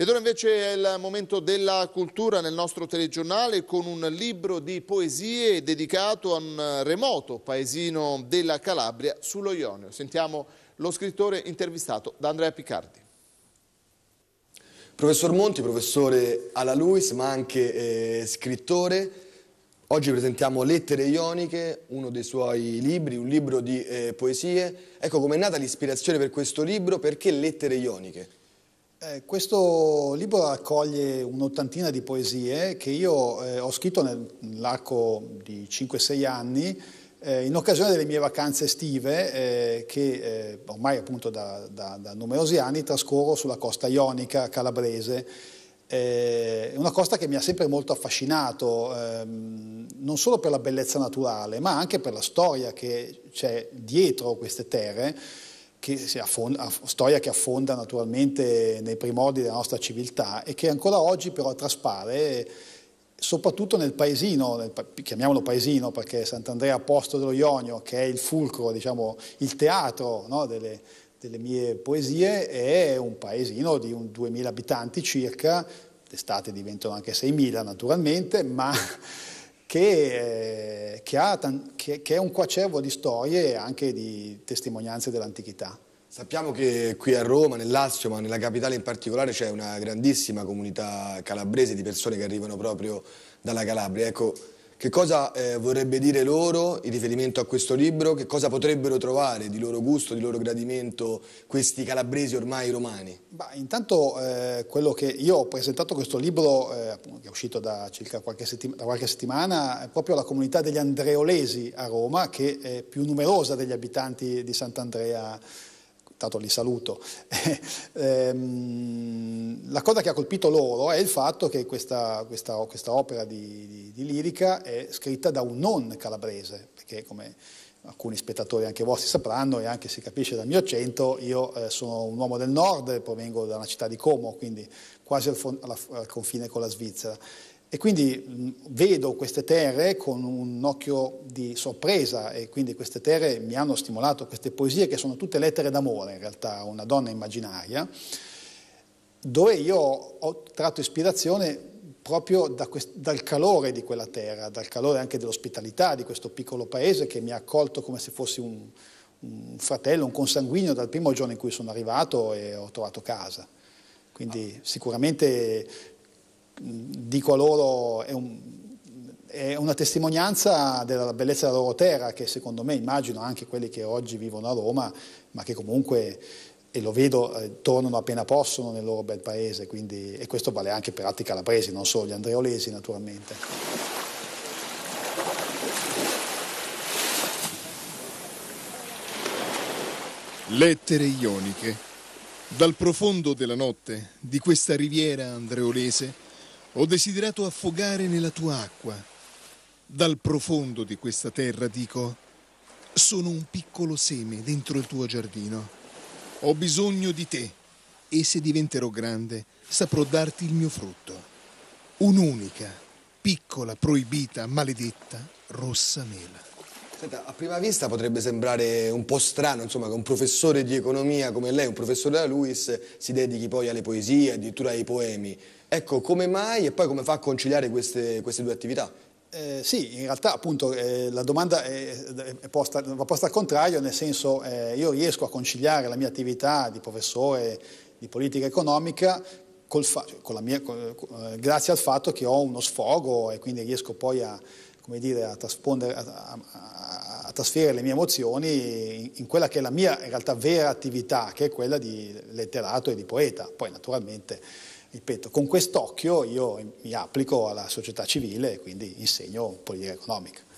Ed ora invece è il momento della cultura nel nostro telegiornale con un libro di poesie dedicato a un remoto paesino della Calabria sullo Ionio. Sentiamo lo scrittore intervistato da Andrea Piccardi. Professor Monti, professore alla Luis, ma anche eh, scrittore. Oggi presentiamo Lettere Ioniche, uno dei suoi libri, un libro di eh, poesie. Ecco com'è nata l'ispirazione per questo libro, perché Lettere Ioniche? Eh, questo libro raccoglie un'ottantina di poesie che io eh, ho scritto nell'arco di 5-6 anni eh, in occasione delle mie vacanze estive eh, che eh, ormai appunto da, da, da, numerosi anni trascorro sulla costa ionica calabrese. Eh, è una costa che mi ha sempre molto affascinato, ehm, non solo per la bellezza naturale, ma anche per la storia che c'è dietro queste terre che affonda, storia che affonda naturalmente nei primordi della nostra civiltà e che ancora oggi però traspare soprattutto nel paesino, nel, chiamiamolo paesino perché Sant'Andrea Posto dello Ionio, che è il fulcro, diciamo, il teatro no, delle, delle mie poesie, è un paesino di un 2000 abitanti circa, d'estate diventano anche 6.000 naturalmente, ma che, eh, che, ha, che, che è un coacervo di storie e anche di testimonianze dell'antichità. Sappiamo che qui a Roma, nel Lazio, ma nella capitale in particolare, c'è una grandissima comunità calabrese di persone che arrivano proprio dalla Calabria. Ecco, che cosa eh, vorrebbe dire loro in riferimento a questo libro? Che cosa potrebbero trovare di loro gusto, di loro gradimento questi calabresi ormai romani? Bah, intanto eh, quello che io ho presentato questo libro, eh, che è uscito da circa qualche, settima, da qualche settimana, proprio alla comunità degli Andreolesi a Roma, che è più numerosa degli abitanti di Sant'Andrea tanto li saluto. Ehm, la cosa che ha colpito loro è il fatto che questa, questa, questa opera di, di, di lirica è scritta da un non calabrese, perché come alcuni spettatori anche vostri sapranno e anche si capisce dal mio accento, io eh, sono un uomo del nord, provengo da una città di Como, quindi quasi al, alla, al confine con la Svizzera e quindi mm, vedo queste terre con un occhio di sorpresa e quindi queste terre mi hanno stimolato, queste poesie che sono tutte lettere d'amore in realtà, una donna immaginaria, dove io ho tratto ispirazione proprio da dal calore di quella terra, dal calore anche dell'ospitalità di questo piccolo paese che mi ha accolto come se fossi un, un fratello, un consanguigno dal primo giorno in cui sono arrivato e ho trovato casa. Quindi sicuramente dico a loro, è, un, è, una testimonianza della bellezza della loro terra, che secondo me immagino anche quelli che oggi vivono a Roma, ma che comunque, e lo vedo, eh, tornano appena possono nel loro bel paese, quindi, e questo vale anche per altri calabresi, non solo gli andreolesi naturalmente. Lettere ioniche. Dal profondo della notte di questa riviera andreolese ho desiderato affogare nella tua acqua. Dal profondo di questa terra, dico, sono un piccolo seme dentro il tuo giardino. Ho bisogno di te e se diventerò grande saprò darti il mio frutto. Un'unica, piccola, proibita, maledetta, rossa mela. Senta, a prima vista potrebbe sembrare un po' strano, insomma, che un professore di economia come lei, un professore da Luis, si dedichi poi alle poesie, addirittura ai poemi. Ecco, come mai e poi come fa a conciliare queste, queste due attività? Eh, sì, in realtà appunto eh, la domanda è, è posta, va posta al contrario, nel senso eh, io riesco a conciliare la mia attività di professore di politica economica col, cioè, con mia, con, eh, grazie al fatto che ho uno sfogo e quindi riesco poi a come dire, a, a, a, a trasferire le mie emozioni in, in, quella che è la mia in realtà vera attività, che è quella di letterato e di poeta. Poi naturalmente, ripeto, con quest'occhio io mi applico alla società civile e quindi insegno politica economica.